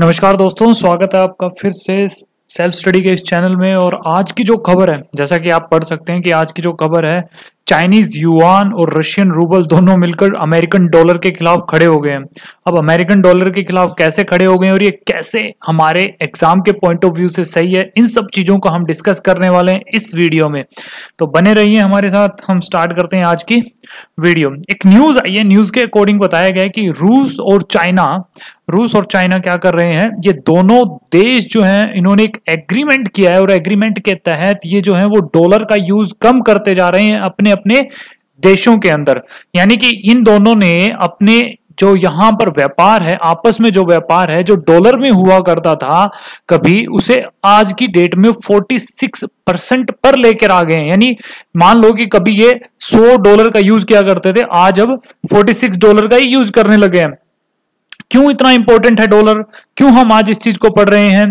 नमस्कार दोस्तों स्वागत है आपका फिर से सेल्फ स्टडी के इस चैनल में और आज की जो खबर है जैसा कि आप पढ़ सकते हैं कि आज की जो खबर है चाइनीज युआन और रशियन रूबल दोनों मिलकर अमेरिकन डॉलर के खिलाफ खड़े हो गए हैं अब अमेरिकन डॉलर के खिलाफ कैसे खड़े हो गए और ये कैसे हमारे एग्जाम के पॉइंट ऑफ व्यू से सही है इन सब चीजों को हम डिस्कस करने वाले हैं इस वीडियो में तो बने रहिए हमारे साथ हम स्टार्ट करते हैं आज की वीडियो एक न्यूज आई है न्यूज के अकॉर्डिंग बताया गया कि रूस और चाइना रूस और चाइना क्या कर रहे हैं ये दोनों देश जो हैं इन्होंने एक एग्रीमेंट किया है और एग्रीमेंट के तहत ये जो है वो डॉलर का यूज कम करते जा रहे हैं अपने अपने देशों के अंदर यानी कि इन दोनों ने अपने जो यहां पर व्यापार है आपस में जो व्यापार है जो डॉलर में हुआ करता था कभी उसे आज की डेट में 46 परसेंट पर लेकर आ गए यानी मान लो कि कभी ये 100 डॉलर का यूज किया करते थे आज अब 46 डॉलर का ही यूज करने लगे हैं क्यों इतना इंपॉर्टेंट है डॉलर क्यों हम आज इस चीज को पढ़ रहे हैं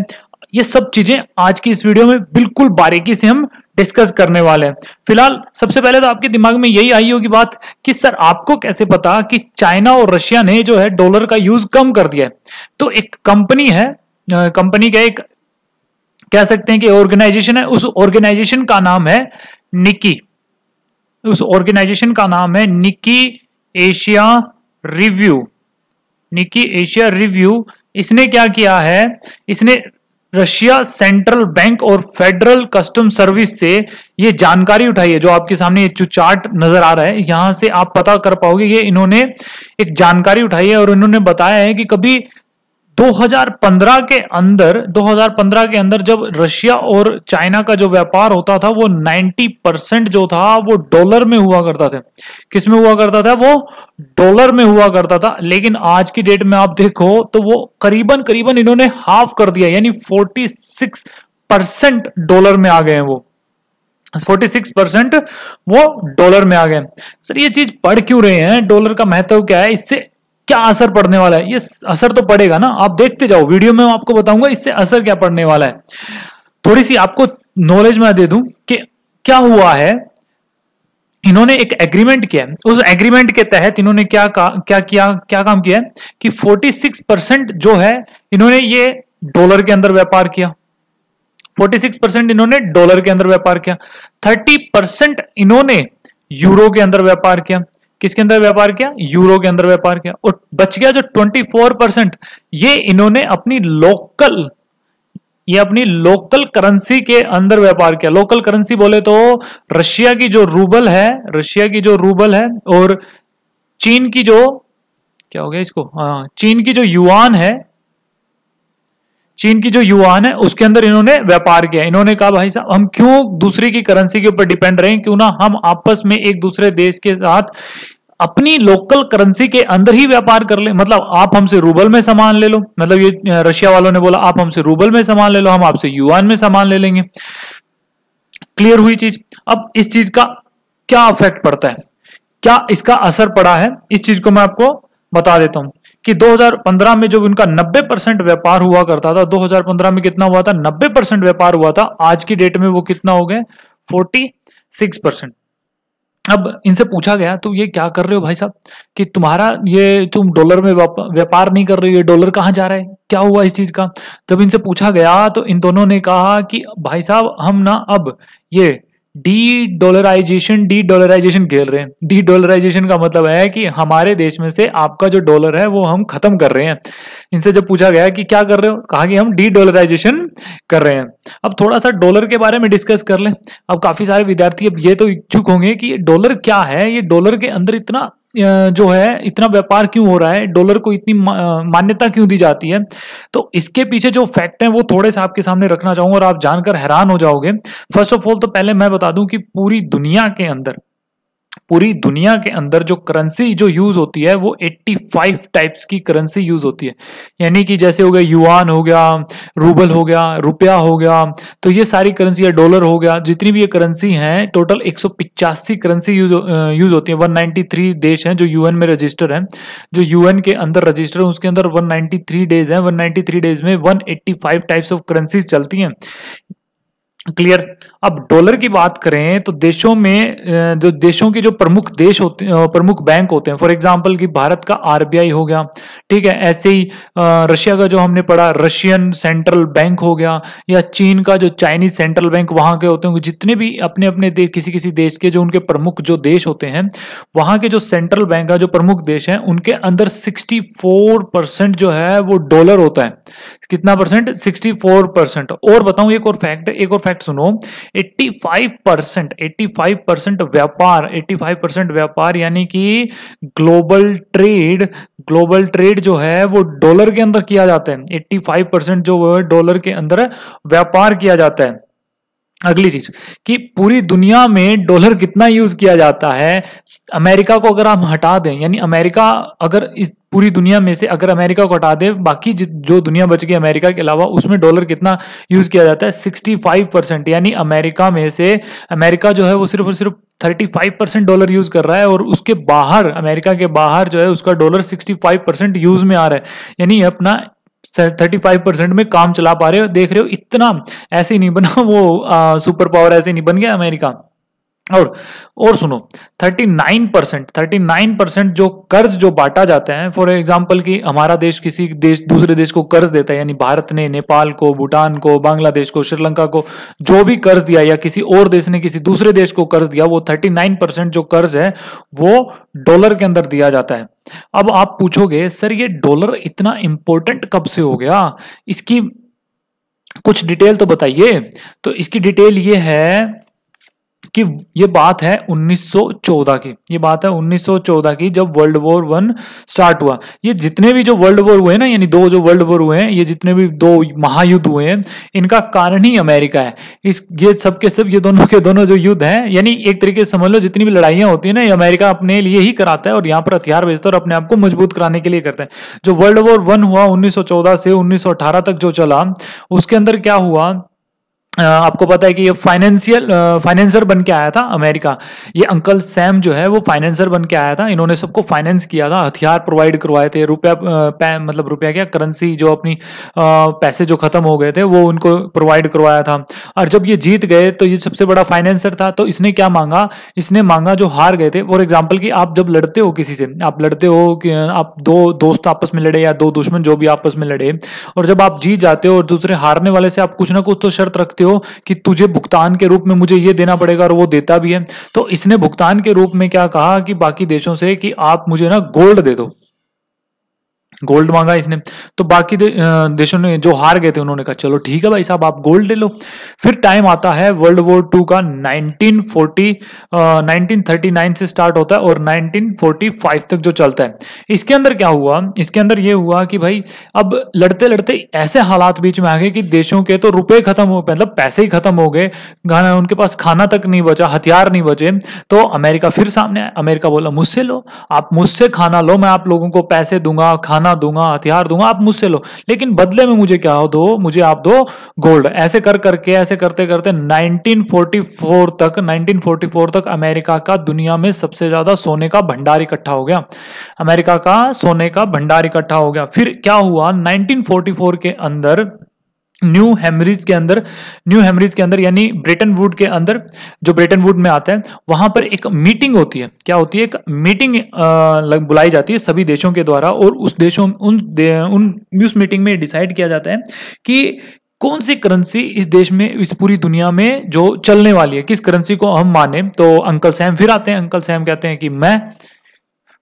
ये सब चीजें आज की इस वीडियो में बिल्कुल बारीकी से हम डिस्कस करने वाले हैं फिलहाल सबसे पहले तो आपके दिमाग में यही आई होगी बात कि सर आपको कैसे पता कि चाइना और रशिया ने जो है डॉलर का यूज कम कर दिया है तो एक कंपनी है कंपनी का एक कह सकते हैं कि ऑर्गेनाइजेशन है उस ऑर्गेनाइजेशन का नाम है निकी उस ऑर्गेनाइजेशन का नाम है Nikkei Asia Review Nikkei Asia Review इसने क्या किया है इसने रशिया सेंट्रल बैंक और फेडरल कस्टम सर्विस से ये जानकारी उठाई है जो आपके सामने ये जो चार्ट नजर आ रहा है यहां से आप पता कर पाओगे ये इन्होंने एक जानकारी उठाई है और इन्होंने बताया है कि कभी 2015 के अंदर 2015 के अंदर जब रशिया और चाइना का जो व्यापार होता था वो 90 परसेंट जो था वो डॉलर में हुआ करता था किसमें हुआ करता था वो डॉलर में हुआ करता था लेकिन आज की डेट में आप देखो तो वो करीबन करीबन इन्होंने हाफ कर दिया यानी 46 परसेंट डॉलर में आ गए हैं वो 46 परसेंट वो डॉलर में आ गए सर ये चीज पढ़ क्यों रहे हैं डॉलर का महत्व क्या है इससे क्या असर पड़ने वाला है ये असर तो पड़ेगा ना आप देखते जाओ वीडियो में आपको बताऊंगा इससे असर क्या पड़ने वाला है थोड़ी सी आपको नॉलेज मैं दे दूं कि क्या हुआ है इन्होंने एक एग्रीमेंट किया उस एग्रीमेंट के तहत इन्होंने क्या का, क्या किया क्या काम किया कि 46 परसेंट जो है इन्होंने ये डॉलर के अंदर व्यापार किया 46 परसेंट इन्होंने डॉलर के अंदर व्यापार किया 30 परसेंट इन्होंने यूरो के अंदर व्यापार किया किसके अंदर व्यापार किया यूरो के अंदर व्यापार किया और बच गया जो 24 परसेंट ये इन्होंने अपनी लोकल ये अपनी लोकल करेंसी के अंदर व्यापार किया लोकल करेंसी बोले तो रशिया की जो रूबल है रशिया की जो रूबल है और चीन की जो क्या हो गया इसको हाँ चीन की जो युआन है चीन की जो युआन है उसके अंदर इन्होंने व्यापार किया इन्होंने कहा भाई साहब हम क्यों दूसरे की करेंसी के ऊपर डिपेंड रहे क्यों ना हम आपस में एक दूसरे देश के साथ अपनी लोकल करेंसी के अंदर ही व्यापार कर ले मतलब आप हमसे रूबल में सामान ले लो मतलब ये रशिया वालों ने बोला आप हमसे रूबल में सामान ले लो हम आपसे युआन में सामान ले लेंगे क्लियर हुई चीज अब इस चीज का क्या इफेक्ट पड़ता है क्या इसका असर पड़ा है इस चीज को मैं आपको बता देता हूं कि 2015 में जो उनका 90 परसेंट व्यापार हुआ करता था 2015 में कितना हुआ था 90 परसेंट व्यापार हुआ था आज की डेट में वो कितना हो गए 46 परसेंट अब इनसे पूछा गया तो ये क्या कर रहे हो भाई साहब कि तुम्हारा ये तुम डॉलर में व्यापार नहीं कर रहे हो ये डॉलर कहाँ जा रहा है क्या हुआ इस चीज का जब इनसे पूछा गया तो इन दोनों ने कहा कि भाई साहब हम ना अब ये डी डॉलराइजेशन डी डॉलराइजेशन खेल रहे हैं डी डॉलराइजेशन का मतलब है कि हमारे देश में से आपका जो डॉलर है वो हम खत्म कर रहे हैं इनसे जब पूछा गया कि क्या कर रहे हो कहा कि हम डी डॉलराइजेशन कर रहे हैं अब थोड़ा सा डॉलर के बारे में डिस्कस कर लें अब काफी सारे विद्यार्थी अब ये तो इच्छुक होंगे कि डॉलर क्या है ये डॉलर के अंदर इतना जो है इतना व्यापार क्यों हो रहा है डॉलर को इतनी मान्यता क्यों दी जाती है तो इसके पीछे जो फैक्ट हैं वो थोड़े से आपके सामने रखना चाहूंगा और आप जानकर हैरान हो जाओगे फर्स्ट ऑफ ऑल तो पहले मैं बता दूं कि पूरी दुनिया के अंदर पूरी दुनिया के अंदर जो करेंसी जो यूज होती है वो 85 टाइप्स की करेंसी यूज होती है यानी कि जैसे हो गया युआन हो गया रूबल हो गया रुपया हो गया तो ये सारी करेंसी डॉलर हो गया जितनी भी ये करेंसी हैं टोटल एक करेंसी यूज यूज होती है वन देश हैं जो यूएन में रजिस्टर हैं जो यूएन के अंदर रजिस्टर है उसके अंदर वन डेज हैं वन डेज में वन टाइप्स ऑफ करेंसीज चलती हैं क्लियर अब डॉलर की बात करें तो देशों में जो देशों के जो प्रमुख देश होते प्रमुख बैंक होते हैं फॉर एग्जांपल कि भारत का आरबीआई हो गया ठीक है ऐसे ही रशिया का जो हमने पढ़ा रशियन सेंट्रल बैंक हो गया या चीन का जो चाइनीज सेंट्रल बैंक वहां के होते हैं जितने भी अपने अपने देश किसी किसी देश के जो उनके प्रमुख जो देश होते हैं वहां के जो सेंट्रल बैंक का जो प्रमुख देश है उनके अंदर सिक्सटी जो है वो डॉलर होता है कितना परसेंट सिक्सटी और बताऊं एक और फैक्ट एक और फैक्ट फैक्ट सुनो 85 परसेंट एट्टी परसेंट व्यापार 85 परसेंट व्यापार यानी कि ग्लोबल ट्रेड ग्लोबल ट्रेड जो है वो डॉलर के अंदर किया जाता है 85 परसेंट जो डॉलर के अंदर व्यापार किया जाता है अगली चीज कि पूरी दुनिया में डॉलर कितना यूज किया जाता है अमेरिका को अगर हम हटा दें यानी अमेरिका अगर इस पूरी दुनिया में से अगर अमेरिका को हटा दें बाकी जो दुनिया बच गई अमेरिका के अलावा उसमें डॉलर कितना यूज किया जाता है 65 परसेंट यानी अमेरिका में से अमेरिका जो है वो सिर्फ और सिर्फ 35 परसेंट डॉलर यूज कर रहा है और उसके बाहर अमेरिका के बाहर जो है उसका डॉलर 65 परसेंट यूज में आ रहा है यानी अपना थर्टी फाइव परसेंट में काम चला पा रहे हो देख रहे हो इतना ऐसे नहीं बना वो सुपर पावर ऐसे नहीं बन गया अमेरिका और और सुनो 39 परसेंट थर्टी परसेंट जो कर्ज जो बांटा जाता है फॉर एग्जांपल कि हमारा देश किसी देश दूसरे देश को कर्ज देता है यानी भारत ने नेपाल को भूटान को बांग्लादेश को श्रीलंका को जो भी कर्ज दिया या किसी और देश ने किसी दूसरे देश को कर्ज दिया वो 39 परसेंट जो कर्ज है वो डॉलर के अंदर दिया जाता है अब आप पूछोगे सर ये डॉलर इतना इंपॉर्टेंट कब से हो गया इसकी कुछ डिटेल तो बताइए तो इसकी डिटेल ये है कि ये बात है 1914 की ये बात है 1914 की जब वर्ल्ड वॉर वन स्टार्ट हुआ ये जितने भी जो वर्ल्ड वॉर हुए ना यानी दो जो वर्ल्ड वॉर हुए हैं ये जितने भी दो महायुद्ध हुए हैं इनका कारण ही अमेरिका है इस ये सब के सब ये दोनों के दोनों जो युद्ध हैं यानी एक तरीके से समझ लो जितनी भी लड़ाइयाँ होती हैं ना ये अमेरिका अपने लिए ही कराता है और यहाँ पर हथियार भेजता है और अपने आप को मजबूत कराने के लिए करता है जो वर्ल्ड वॉर वन हुआ उन्नीस से उन्नीस तक जो चला उसके अंदर क्या हुआ आपको पता है कि ये फाइनेंशियल फाइनेंसर बन के आया था अमेरिका ये अंकल सैम जो है वो फाइनेंसर बन के आया था इन्होंने सबको फाइनेंस किया था हथियार प्रोवाइड करवाए थे रुपया मतलब रुपया क्या करेंसी जो अपनी आ, पैसे जो खत्म हो गए थे वो उनको प्रोवाइड करवाया था और जब ये जीत गए तो ये सबसे बड़ा फाइनेंसर था तो इसने क्या मांगा इसने मांगा जो हार गए थे फॉर एग्जाम्पल कि आप जब लड़ते हो किसी से आप लड़ते हो कि आप दो दोस्त आपस में लड़े या दो दुश्मन जो भी आपस में लड़े और जब आप जीत जाते हो और दूसरे हारने वाले से आप कुछ ना कुछ तो शर्त रखते हो हो कि तुझे भुगतान के रूप में मुझे ये देना पड़ेगा और वो देता भी है तो इसने भुगतान के रूप में क्या कहा कि बाकी देशों से कि आप मुझे ना गोल्ड दे दो गोल्ड मांगा इसने तो बाकी दे, देशों ने जो हार गए थे उन्होंने कहा चलो ठीक है भाई साहब आप गोल्ड ले लो फिर टाइम आता है वर्ल्ड वॉर टू का 1940 आ, 1939 से स्टार्ट होता है और 1945 तक जो चलता है इसके अंदर क्या हुआ इसके अंदर ये हुआ कि भाई अब लड़ते लड़ते ऐसे हालात बीच में आ गए कि देशों के तो रुपए खत्म हो मतलब पैसे ही खत्म हो गए उनके पास खाना तक नहीं बचा हथियार नहीं बचे तो अमेरिका फिर सामने अमेरिका बोला मुझसे लो आप मुझसे खाना लो मैं आप लोगों को पैसे दूंगा खाना खाना दूंगा हथियार दूंगा आप मुझसे लो लेकिन बदले में मुझे क्या हो दो मुझे आप दो गोल्ड ऐसे कर करके ऐसे करते करते 1944 तक 1944 तक अमेरिका का दुनिया में सबसे ज्यादा सोने का भंडार इकट्ठा हो गया अमेरिका का सोने का भंडार इकट्ठा हो गया फिर क्या हुआ नाइनटीन के अंदर न्यू हेमरीज के अंदर न्यू हेमरीज के अंदर यानी ब्रिटेन वुड के अंदर जो ब्रिटेन वुड में आता है वहां पर एक मीटिंग होती है क्या होती है एक मीटिंग बुलाई जाती है सभी देशों के द्वारा और उस देशों उन दे, उन उस मीटिंग में डिसाइड किया जाता है कि कौन सी करेंसी इस देश में इस पूरी दुनिया में जो चलने वाली है किस करेंसी को हम माने तो अंकल सैम फिर आते हैं अंकल सैम कहते हैं कि मैं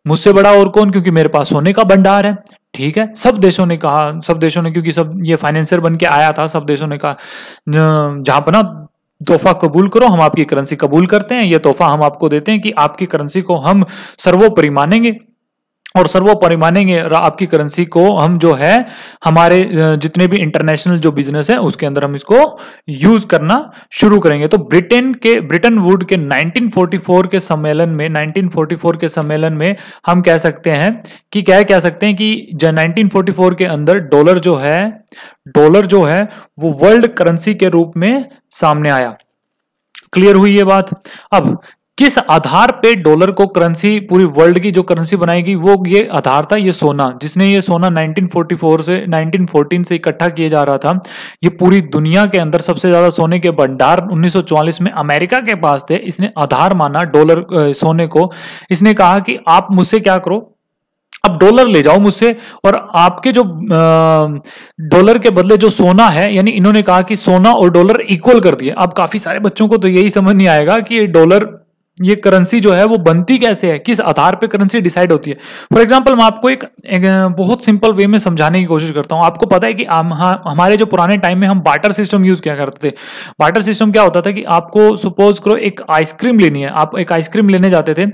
मुझसे बड़ा और कौन क्योंकि मेरे पास सोने का भंडार है ठीक है सब देशों ने कहा सब देशों ने क्योंकि सब ये फाइनेंसर बन के आया था सब देशों ने कहा जहां पर ना तोहफा कबूल करो हम आपकी करेंसी कबूल करते हैं ये तोहफा हम आपको देते हैं कि आपकी करेंसी को हम सर्वोपरि मानेंगे और सर्वोपरि मानेंगे आपकी करेंसी को हम जो है हमारे जितने भी इंटरनेशनल जो बिजनेस है उसके अंदर हम इसको यूज करना शुरू करेंगे तो ब्रिटेन के ब्रिटेन वुड के 1944 के सम्मेलन में 1944 के सम्मेलन में हम कह सकते हैं कि क्या कह सकते हैं कि 1944 के अंदर डॉलर जो है डॉलर जो है वो वर्ल्ड करेंसी के रूप में सामने आया क्लियर हुई ये बात अब किस आधार पे डॉलर को करेंसी पूरी वर्ल्ड की जो करेंसी बनाएगी वो ये आधार था ये सोना जिसने ये सोना 1944 से 1914 से इकट्ठा किया जा रहा था ये पूरी दुनिया के अंदर सबसे ज्यादा सोने के भंडार 1944 में अमेरिका के पास थे इसने आधार माना डॉलर सोने को इसने कहा कि आप मुझसे क्या करो आप डॉलर ले जाओ मुझसे और आपके जो डॉलर के बदले जो सोना है यानी इन्होंने कहा कि सोना और डॉलर इक्वल कर दिए अब काफी सारे बच्चों को तो यही समझ नहीं आएगा कि डॉलर ये करेंसी जो है वो बनती कैसे है किस आधार पे करेंसी डिसाइड होती है फॉर एग्जाम्पल मैं आपको एक, एक बहुत सिंपल वे में समझाने की कोशिश करता हूँ आपको पता है कि हम हमारे जो पुराने टाइम में हम बाटर सिस्टम यूज किया करते थे बाटर सिस्टम क्या होता था कि आपको सपोज करो एक आइसक्रीम लेनी है आप एक आइसक्रीम लेने जाते थे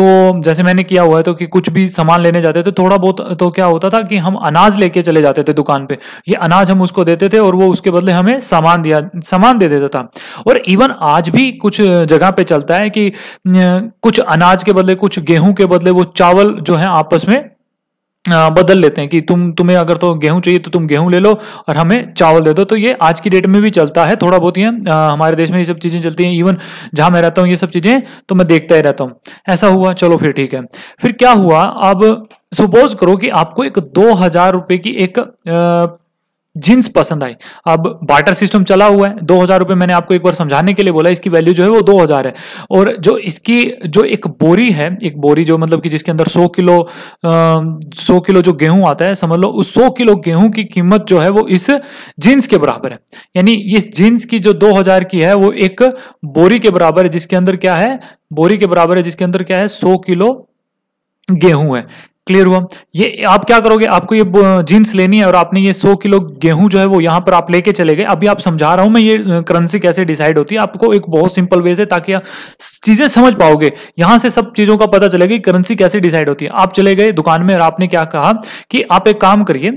तो जैसे मैंने किया हुआ है तो कि कुछ भी सामान लेने जाते थे थोड़ा बहुत तो क्या होता था कि हम अनाज लेके चले जाते थे दुकान पर ये अनाज हम उसको देते थे और वो उसके बदले हमें सामान दिया सामान दे देता था और इवन आज भी कुछ जगह पे चलता है कि कुछ अनाज के बदले कुछ गेहूं के बदले वो चावल जो है आपस में बदल लेते हैं कि तुम तुम्हें अगर तो गेहूं चाहिए तो तुम गेहूं ले लो और हमें चावल दे दो तो ये आज की डेट में भी चलता है थोड़ा बहुत ये हमारे देश में ये सब चीज़ें चलती हैं इवन जहां मैं रहता हूँ ये सब चीज़ें तो मैं देखता ही रहता हूं ऐसा हुआ चलो फिर ठीक है फिर क्या हुआ अब सपोज करो कि आपको एक दो हजार रुपए की एक आ, जींस पसंद आई अब बार्टर सिस्टम चला हुआ है दो हजार रुपये मैंने आपको एक बार समझाने के लिए बोला इसकी वैल्यू जो है वो दो हजार है और जो इसकी जो एक बोरी है एक बोरी जो मतलब कि जिसके अंदर सौ किलो सौ किलो जो गेहूं आता है समझ लो उस सौ किलो गेहूं की कीमत जो है वो इस जींस के बराबर है यानी इस जींस की जो दो की है वो एक बोरी के बराबर है जिसके अंदर क्या है बोरी के बराबर है जिसके अंदर क्या है सौ किलो गेहूं है क्लियर हुआ ये आप क्या करोगे आपको ये जीन्स लेनी है और आपने ये सौ किलो गेहूं जो है वो यहाँ पर आप लेके चले गए अभी आप समझा रहा हूं मैं ये करेंसी कैसे डिसाइड होती है आपको एक बहुत सिंपल वे से ताकि आप चीजें समझ पाओगे यहां से सब चीजों का पता चलेगा कि करेंसी कैसे डिसाइड होती है आप चले गए दुकान में और आपने क्या कहा कि आप एक काम करिए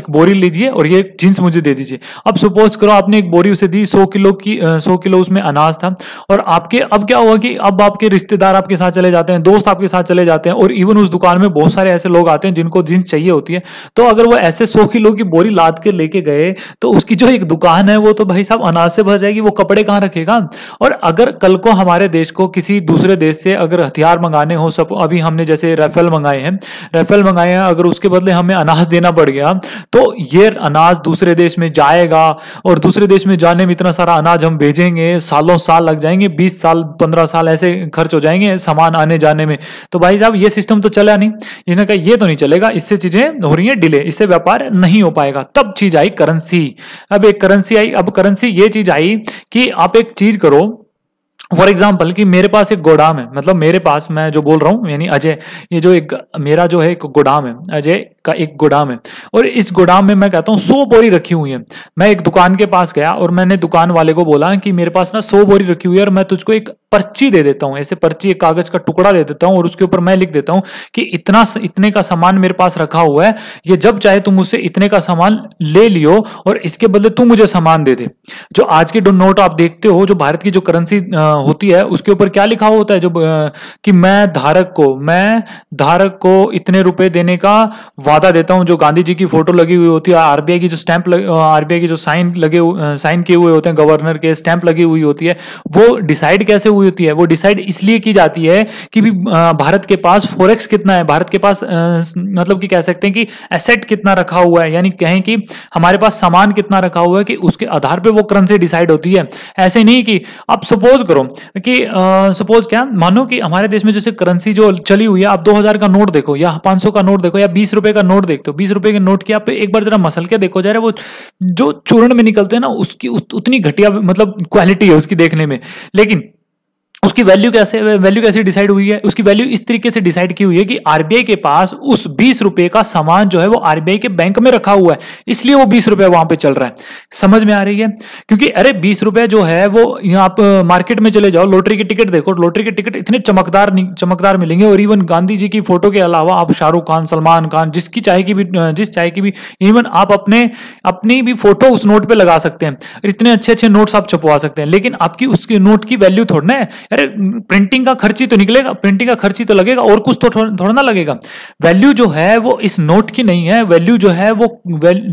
एक बोरी लीजिए और ये जीन्स मुझे दे दीजिए अब सपोज करो आपने एक बोरी उसे दी सौ किलो की सौ किलो उसमें अनाज था और आपके अब क्या हुआ कि अब आपके रिश्तेदार आपके साथ चले जाते हैं दोस्त आपके साथ चले जाते हैं और इवन उस दुकान में बहुत सारे ऐसे लोग आते हैं जिनको जींस चाहिए होती है तो अगर वो ऐसे सौ किलो की बोरी लाद के लेके गए तो उसकी जो एक दुकान है वो तो भाई साहब अनाज से भर जाएगी वो कपड़े कहाँ रखेगा और अगर कल को हमारे देश को किसी दूसरे देश से अगर हथियार मंगाने हो सब अभी हमने जैसे राफेल मंगाए हैं राफेल मंगाए हैं अगर उसके बदले हमें अनाज देना पड़ गया तो ये अनाज दूसरे देश में जाएगा और दूसरे देश में जाने में इतना सारा अनाज हम भेजेंगे सालों साल लग जाएंगे बीस साल पंद्रह साल ऐसे खर्च हो जाएंगे सामान आने जाने में तो भाई साहब ये सिस्टम तो चला नहीं इसने कहा ये तो नहीं चलेगा इससे चीजें हो रही है डिले इससे व्यापार नहीं हो पाएगा तब चीज आई करेंसी अब एक करेंसी आई अब करेंसी ये चीज आई कि आप एक चीज करो फॉर एग्जाम्पल कि मेरे पास एक गोडाम है मतलब मेरे पास मैं जो बोल रहा हूँ यानी अजय ये जो एक मेरा जो है एक गोडाम है अजय का एक गोडाम है और इस गोडाम में मैं कहता हूँ सौ बोरी रखी हुई है मैं एक दुकान के पास गया और मैंने दुकान वाले को बोला कि मेरे पास ना सौ बोरी रखी हुई है और मैं तुझको एक पर्ची दे देता हूँ ऐसे पर्ची एक कागज का टुकड़ा दे देता हूँ और उसके ऊपर मैं लिख देता हूँ कि इतना इतने का सामान मेरे पास रखा हुआ है ये जब चाहे तुम मुझसे इतने का सामान ले लियो और इसके बदले तुम मुझे सामान दे दे जो आज के नोट आप देखते हो जो भारत की जो करेंसी होती है उसके ऊपर क्या लिखा होता है जो कि मैं धारक को मैं धारक को इतने रुपए देने का वादा देता हूँ जो गांधी जी की फोटो लगी हुई होती है आरबीआई की जो स्टैंप आरबीआई की जो साइन लगे साइन किए हुए होते हैं गवर्नर के स्टैंप लगी हुई होती है वो डिसाइड कैसे हुई होती है वो डिसाइड इसलिए की जाती है कि भी भारत के पास फोरेक्स कितना है भारत के पास मतलब कि कह सकते हैं कि एसेट कितना रखा हुआ है यानी कहें कि हमारे पास सामान कितना रखा हुआ है कि उसके आधार पर वो करेंसी डिसाइड होती है ऐसे नहीं कि अब सपोज करो कि सपोज क्या मानो कि हमारे देश में जैसे करेंसी जो चली हुई है आप दो का नोट देखो या पांच का नोट देखो या बीस का नोट देखते हो बीस के नोट की आप एक बार जरा मसल के देखो जा रहे वो जो चूरण में निकलते हैं ना उसकी उतनी घटिया मतलब क्वालिटी है उसकी देखने में लेकिन उसकी वैल्यू कैसे वैल्यू कैसे डिसाइड हुई है उसकी वैल्यू इस तरीके से डिसाइड की हुई है कि आरबीआई के पास उस बीस रुपए का सामान जो है वो आरबीआई के बैंक में रखा हुआ है इसलिए वो बीस रुपए वहां पे चल रहा है समझ में आ रही है क्योंकि अरे बीस रुपए जो है वो यहाँ आप मार्केट में चले जाओ लॉटरी की टिकट देखो लॉटरी के टिकट इतने चमकदार चमकदार मिलेंगे और इवन गांधी जी की फोटो के अलावा आप शाहरुख खान सलमान खान जिसकी चाहे की भी जिस चाहे की भी इवन आप अपने अपनी भी फोटो उस नोट पर लगा सकते हैं इतने अच्छे अच्छे नोट्स आप छपवा सकते हैं लेकिन आपकी उसके नोट की वैल्यू थोड़ी ना है अरे प्रिंटिंग का खर्च ही तो निकलेगा प्रिंटिंग का खर्च ही तो लगेगा और कुछ तो थोड़ा ना लगेगा वैल्यू जो है वो इस नोट की नहीं है वैल्यू जो है वो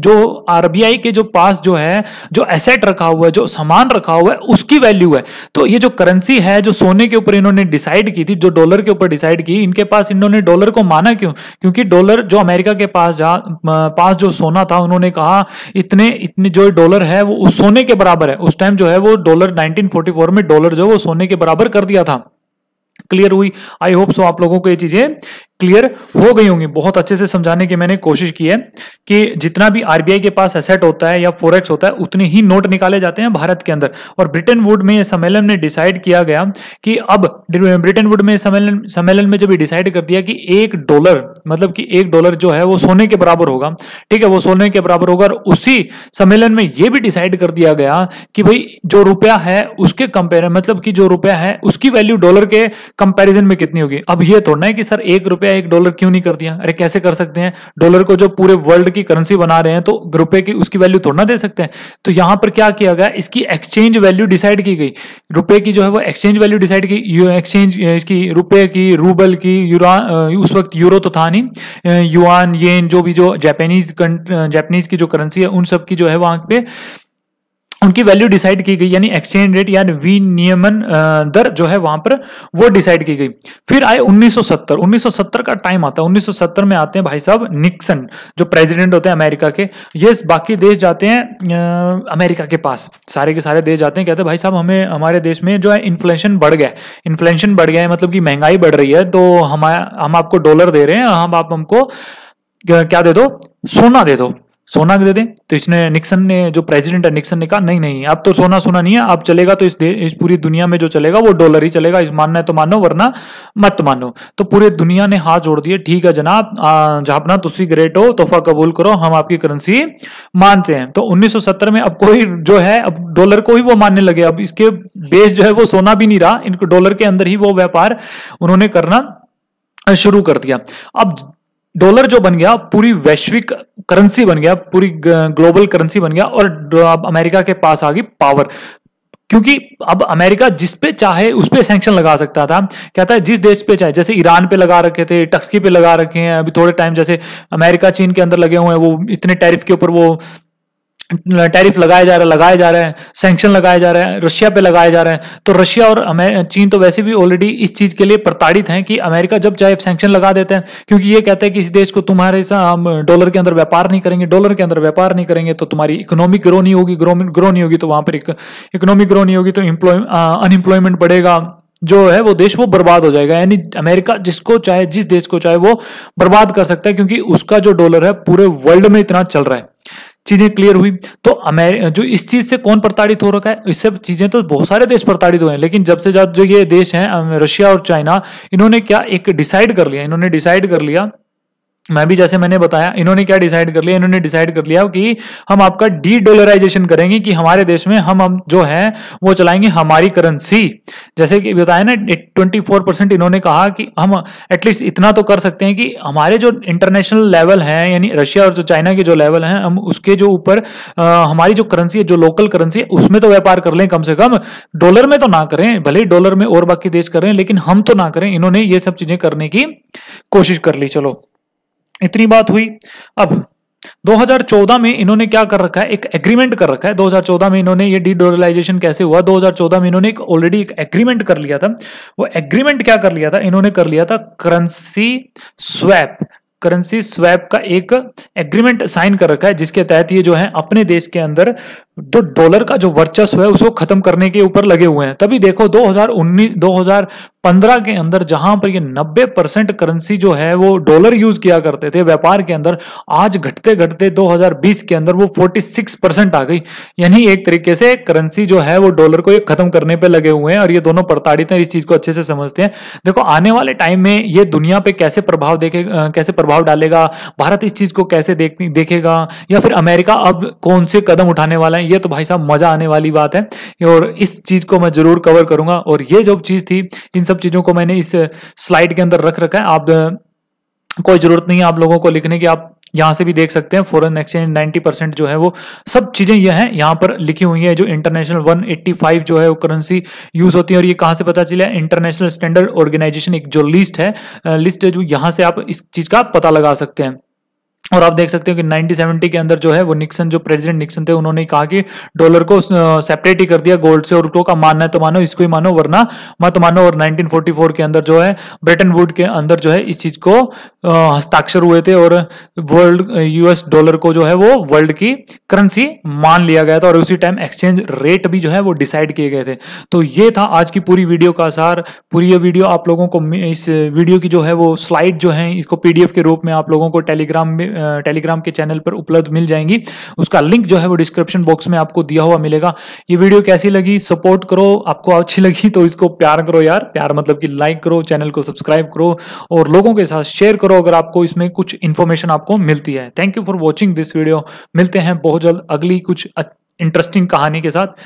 जो आरबीआई के जो पास जो है जो एसेट रखा हुआ है जो सामान रखा हुआ है उसकी वैल्यू है तो ये जो करेंसी है जो सोने के ऊपर इन्होंने डिसाइड की थी जो डॉलर के ऊपर डिसाइड की इनके पास इन्होंने डॉलर को माना क्यों क्योंकि डॉलर जो अमेरिका के पास जा पास जो सोना था उन्होंने कहा इतने इतने जो डॉलर है वो उस सोने के बराबर है उस टाइम जो है वो डॉलर नाइनटीन में डॉलर जो वो सोने के बराबर कवर कर दिया था क्लियर हुई आई होप सो आप लोगों को ये चीजें क्लियर हो गई होंगी बहुत अच्छे से समझाने की मैंने कोशिश की है कि जितना भी आरबीआई के पास एसेट होता है या फोरेक्स होता है उतने ही नोट निकाले जाते हैं भारत के अंदर और ब्रिटेन वुड में सम्मेलन में डिसाइड किया गया कि अब ब्रिटेन वुड में सम्मेलन सम्मेलन में जब डिसाइड कर दिया कि एक डॉलर मतलब कि एक डॉलर जो है वो सोने के बराबर होगा ठीक है वो सोने के बराबर होगा और उसी सम्मेलन में यह भी डिसाइड कर दिया गया कि भाई जो रुपया है उसके कंपेरिजन मतलब कि जो रुपया है उसकी वैल्यू डॉलर के कंपेरिजन में कितनी होगी अब यह तोड़ना है कि सर एक रुपया रुपया एक डॉलर क्यों नहीं कर दिया अरे कैसे कर सकते हैं डॉलर को जो पूरे वर्ल्ड की करेंसी बना रहे हैं तो रुपए की उसकी वैल्यू थोड़ा ना दे सकते हैं तो यहां पर क्या किया गया इसकी एक्सचेंज वैल्यू डिसाइड की गई रुपए की जो है वो एक्सचेंज वैल्यू डिसाइड की एक्सचेंज इसकी रुपए की रूबल की यूरा उस वक्त यूरो तो था नहीं युआन येन जो भी जो जापानीज जापानीज की जो करेंसी है उन सब की जो है वहां पे उनकी वैल्यू डिसाइड की गई यानी एक्सचेंज रेट यानी विनियमन दर जो है वहां पर वो डिसाइड की गई फिर आए 1970 1970 का टाइम आता है 1970 में आते हैं भाई साहब निक्सन जो प्रेसिडेंट होते हैं अमेरिका के ये बाकी देश जाते हैं अमेरिका के पास सारे के सारे देश जाते हैं कहते हैं भाई साहब हमें हमारे देश में जो है इन्फ्लेशन बढ़ गया इन्फ्लेशन बढ़ गया है मतलब कि महंगाई बढ़ रही है तो हम हम आपको डॉलर दे रहे हैं हम आप हमको क्या दे दो सोना दे दो सोना दे दें तो इसने निक्सन ने जो प्रेसिडेंट है निक्सन ने कहा नहीं नहीं अब तो सोना सोना नहीं है अब चलेगा तो इस इस पूरी दुनिया में जो चलेगा वो डॉलर ही चलेगा इस मानना है तो मानो वरना मत मानो तो पूरे दुनिया ने हाथ जोड़ दिए ठीक है जनाब जहापना तुसी ग्रेट हो तोहफा कबूल करो हम आपकी करेंसी मानते हैं तो उन्नीस में अब कोई जो है अब डॉलर को ही वो मानने लगे अब इसके बेस जो है वो सोना भी नहीं रहा इनको डॉलर के अंदर ही वो व्यापार उन्होंने करना शुरू कर दिया अब डॉलर जो बन गया पूरी वैश्विक करेंसी बन गया पूरी ग्लोबल करेंसी बन गया और अब अमेरिका के पास आ गई पावर क्योंकि अब अमेरिका जिस पे चाहे उस पे सैंक्शन लगा सकता था कहता है जिस देश पे चाहे जैसे ईरान पे लगा रखे थे टर्की पे लगा रखे हैं अभी थोड़े टाइम जैसे अमेरिका चीन के अंदर लगे हुए हैं वो इतने टैरिफ के ऊपर वो टैरिफ लगाए जा रहे लगाए जा रहे हैं सैंक्शन लगाए जा रहे हैं रशिया पे लगाए जा रहे हैं तो रशिया और चीन तो वैसे भी ऑलरेडी इस चीज के लिए प्रताड़ित हैं कि अमेरिका जब चाहे सैंक्शन लगा देते हैं क्योंकि ये कहते हैं कि इस देश को तुम्हारे साथ हम डॉलर के अंदर व्यापार नहीं करेंगे डॉलर के अंदर व्यापार नहीं करेंगे तो तुम्हारी इकोनॉमिक ग्रो नहीं होगी ग्रो ग्रो नहीं होगी तो वहां पर इकोनॉमिक ग्रो नहीं होगी तो अनएम्प्लॉयमेंट बढ़ेगा जो है वो देश वो बर्बाद हो जाएगा यानी अमेरिका जिसको चाहे जिस देश को चाहे वो बर्बाद कर सकता है क्योंकि उसका जो डॉलर है पूरे वर्ल्ड में इतना चल रहा है चीजें क्लियर हुई तो अमेर जो इस चीज से कौन प्रताड़ित हो रखा है इससे चीजें तो बहुत सारे देश प्रताड़ित हुए हैं लेकिन जब से जब जो ये देश हैं रशिया और चाइना इन्होंने क्या एक डिसाइड कर लिया इन्होंने डिसाइड कर लिया मैं भी जैसे मैंने बताया इन्होंने क्या डिसाइड कर लिया इन्होंने डिसाइड कर लिया कि हम आपका डी डॉलराइजेशन करेंगे कि हमारे देश में हम हम जो है वो चलाएंगे हमारी करेंसी जैसे कि बताया ना ट्वेंटी फोर परसेंट इन्होंने कहा कि हम एटलीस्ट इतना तो कर सकते हैं कि हमारे जो इंटरनेशनल लेवल है यानी रशिया और जो चाइना के जो लेवल है हम उसके जो ऊपर हमारी जो करेंसी है जो लोकल करेंसी है उसमें तो व्यापार कर लें कम से कम डॉलर में तो ना करें भले ही डॉलर में और बाकी देश करें लेकिन हम तो ना करें इन्होंने ये सब चीजें करने की कोशिश कर ली चलो इतनी बात हुई अब 2014 में इन्होंने क्या कर रखा है एक एग्रीमेंट कर रखा है 2014 में इन्होंने ये डी कैसे हुआ 2014 में इन्होंने एक ऑलरेडी एक एग्रीमेंट कर लिया था वो एग्रीमेंट क्या कर लिया था इन्होंने कर लिया था करेंसी स्वैप करेंसी स्वैप का एक एग्रीमेंट साइन कर रखा है जिसके तहत ये जो है अपने देश के अंदर जो डॉलर का जो वर्चस्व है उसको खत्म करने के ऊपर लगे हुए हैं तभी देखो 2019 2015 के अंदर जहां पर ये 90 परसेंट करेंसी जो है वो डॉलर यूज किया करते थे व्यापार के अंदर आज घटते घटते 2020 के अंदर वो 46 परसेंट आ गई यानी एक तरीके से करेंसी जो है वो डॉलर को खत्म करने पर लगे हुए हैं और ये दोनों प्रताड़ित हैं इस चीज को अच्छे से समझते हैं देखो आने वाले टाइम में ये दुनिया पे कैसे प्रभाव देखे कैसे प्रभाव डालेगा भारत इस चीज को कैसे देखेगा या फिर अमेरिका अब कौन से कदम उठाने वाला है ये तो भाई साहब मजा आने वाली बात है और इस चीज को मैं जरूर कवर करूंगा और ये जो चीज थी इन सब चीजों को मैंने इस स्लाइड के अंदर रख रखा है आप कोई जरूरत नहीं है आप लोगों को लिखने की आप यहां से भी देख सकते हैं फॉरेन एक्सचेंज 90 परसेंट जो है वो सब चीजें ये हैं यहां पर लिखी हुई है जो इंटरनेशनल 185 जो है वो करेंसी यूज होती है और ये कहां से पता चला इंटरनेशनल स्टैंडर्ड ऑर्गेनाइजेशन एक जो लिस्ट है लिस्ट है जो यहां से आप इस चीज का पता लगा सकते हैं और आप देख सकते हो कि 1970 के अंदर जो है वो निक्सन जो प्रेसिडेंट निक्सन थे उन्होंने कहा कि डॉलर को सेपरेट ही कर दिया गोल्ड से और उसको का मानना है तो मानो इसको ही मानो वरना मत मानो और 1944 के अंदर जो है ब्रिटेन वुड के अंदर जो है इस चीज को हस्ताक्षर हुए थे और वर्ल्ड यूएस डॉलर को जो है वो वर्ल्ड की करेंसी मान लिया गया था और उसी टाइम एक्सचेंज रेट भी जो है वो डिसाइड किए गए थे तो ये था आज की पूरी वीडियो का आसार पूरी ये वीडियो आप लोगों को इस वीडियो की जो है वो स्लाइड जो है इसको पीडीएफ के रूप में आप लोगों को टेलीग्राम में टेलीग्राम के चैनल पर उपलब्ध मिल जाएंगी उसका लिंक जो है वो डिस्क्रिप्शन बॉक्स में आपको दिया हुआ मिलेगा ये वीडियो कैसी लगी सपोर्ट करो आपको अच्छी लगी तो इसको प्यार करो यार प्यार मतलब कि लाइक करो चैनल को सब्सक्राइब करो और लोगों के साथ शेयर करो अगर आपको इसमें कुछ इन्फॉर्मेशन आपको मिलती है thank you for watching this video मिलते हैं बहुत जल्द अगली कुछ इंटरेस्टिंग कहानी के साथ